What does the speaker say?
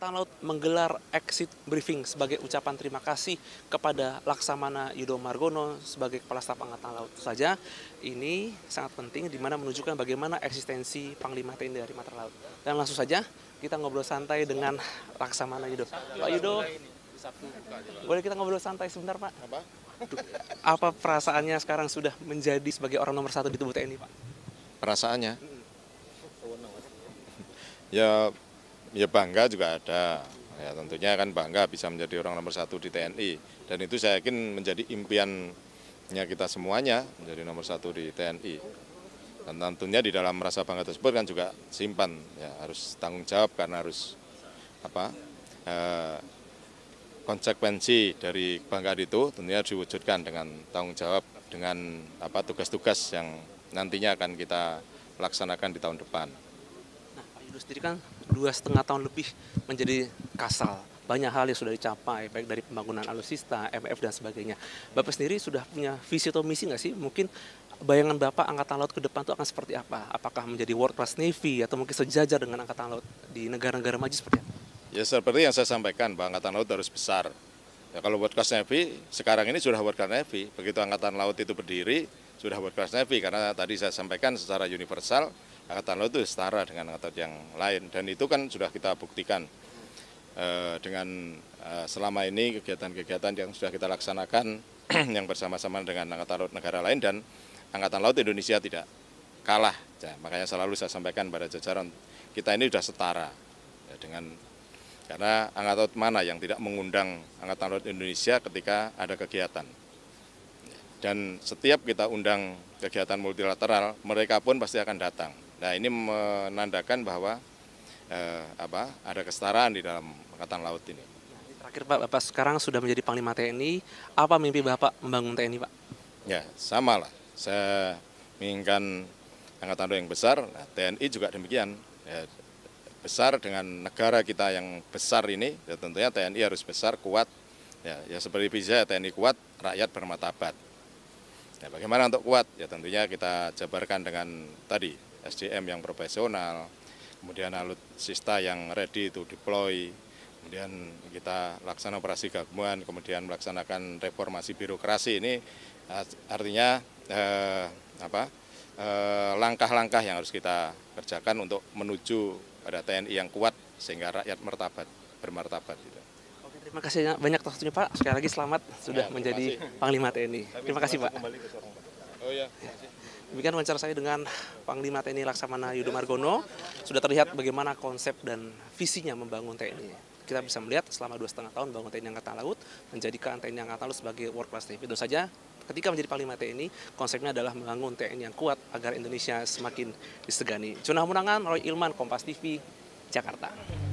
Angkatan Laut menggelar exit briefing sebagai ucapan terima kasih kepada Laksamana Yudo Margono sebagai Kepala Staf Angkatan Laut saja. Ini sangat penting di mana menunjukkan bagaimana eksistensi Panglima TNI dari Matra Laut. Dan langsung saja kita ngobrol santai dengan Laksamana Yudo. Pak Yudo, boleh kita ngobrol santai sebentar Pak? Apa? Apa perasaannya sekarang sudah menjadi sebagai orang nomor satu di tubuh TNI Pak? Perasaannya? Ya ya bangga juga ada. Ya tentunya kan bangga bisa menjadi orang nomor satu di TNI. Dan itu saya yakin menjadi impiannya kita semuanya menjadi nomor satu di TNI. Dan tentunya di dalam rasa bangga tersebut kan juga simpan, ya harus tanggung jawab karena harus apa eh, konsekuensi dari kebanggaan itu tentunya diwujudkan dengan tanggung jawab dengan apa tugas-tugas yang nantinya akan kita laksanakan di tahun depan. Nah, Pak kan dua setengah tahun lebih menjadi kasal. Banyak hal yang sudah dicapai, baik dari pembangunan alutsista, MF dan sebagainya. Bapak sendiri sudah punya visi atau misi nggak sih? Mungkin bayangan Bapak angkatan laut ke depan itu akan seperti apa? Apakah menjadi world class navy atau mungkin sejajar dengan angkatan laut di negara-negara maju seperti apa? Ya seperti yang saya sampaikan, bahwa angkatan laut harus besar. Ya kalau world class navy, sekarang ini sudah world class navy. Begitu angkatan laut itu berdiri, sudah kelas navy karena tadi saya sampaikan secara universal angkatan laut itu setara dengan angkatan yang lain dan itu kan sudah kita buktikan eh, dengan eh, selama ini kegiatan-kegiatan yang sudah kita laksanakan yang bersama-sama dengan angkatan laut negara lain dan angkatan laut Indonesia tidak kalah ya, makanya selalu saya sampaikan pada jajaran kita ini sudah setara ya, dengan karena angkatan laut mana yang tidak mengundang angkatan laut Indonesia ketika ada kegiatan dan setiap kita undang kegiatan multilateral, mereka pun pasti akan datang. Nah ini menandakan bahwa eh, apa, ada kesetaraan di dalam angkatan laut ini. Terakhir Pak, Bapak sekarang sudah menjadi Panglima TNI, apa mimpi Bapak membangun TNI Pak? Ya sama lah, saya menginginkan angkatan laut yang besar, nah, TNI juga demikian. Ya, besar dengan negara kita yang besar ini, ya tentunya TNI harus besar, kuat. Ya, ya seperti bisa TNI kuat, rakyat bermatabat. Nah, bagaimana untuk kuat? Ya tentunya kita jabarkan dengan tadi SDM yang profesional, kemudian alutsista yang ready to deploy, kemudian kita laksana operasi gabungan, kemudian melaksanakan reformasi birokrasi ini artinya eh, apa? Eh, langkah-langkah eh, yang harus kita kerjakan untuk menuju pada TNI yang kuat sehingga rakyat martabat bermartabat gitu. Terima kasih banyak waktunya Pak. Sekali lagi selamat sudah ya, menjadi kasih. Panglima TNI. terima kasih Pak. Oh iya. ya. Demikian wawancara saya dengan Panglima TNI Laksamana Yudo Margono. Sudah terlihat bagaimana konsep dan visinya membangun TNI kita bisa melihat selama dua setengah tahun bangun TNI Angkatan Laut menjadikan TNI Angkatan Laut sebagai world class TNI. Tentu saja ketika menjadi Panglima TNI, konsepnya adalah membangun TNI yang kuat agar Indonesia semakin disegani. Cunah Munangan, Roy Ilman, Kompas TV, Jakarta.